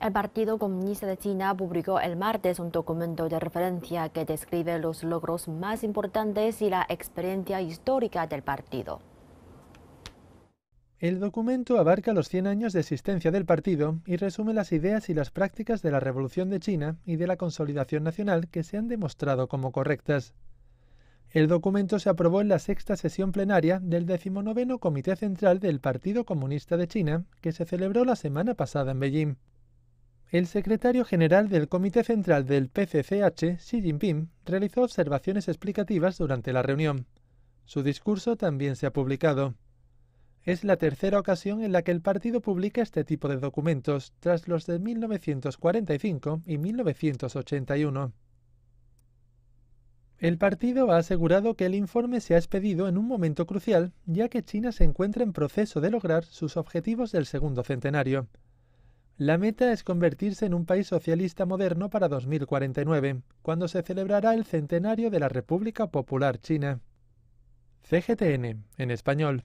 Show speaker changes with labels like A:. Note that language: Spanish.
A: El Partido Comunista de China publicó el martes un documento de referencia que describe los logros más importantes y la experiencia histórica del partido.
B: El documento abarca los 100 años de existencia del partido y resume las ideas y las prácticas de la Revolución de China y de la consolidación nacional que se han demostrado como correctas. El documento se aprobó en la sexta sesión plenaria del XIX Comité Central del Partido Comunista de China, que se celebró la semana pasada en Beijing. El secretario general del Comité Central del PCCH, Xi Jinping, realizó observaciones explicativas durante la reunión. Su discurso también se ha publicado. Es la tercera ocasión en la que el partido publica este tipo de documentos, tras los de 1945 y 1981. El partido ha asegurado que el informe se ha expedido en un momento crucial, ya que China se encuentra en proceso de lograr sus objetivos del segundo centenario. La meta es convertirse en un país socialista moderno para 2049, cuando se celebrará el centenario de la República Popular China. CGTN, en español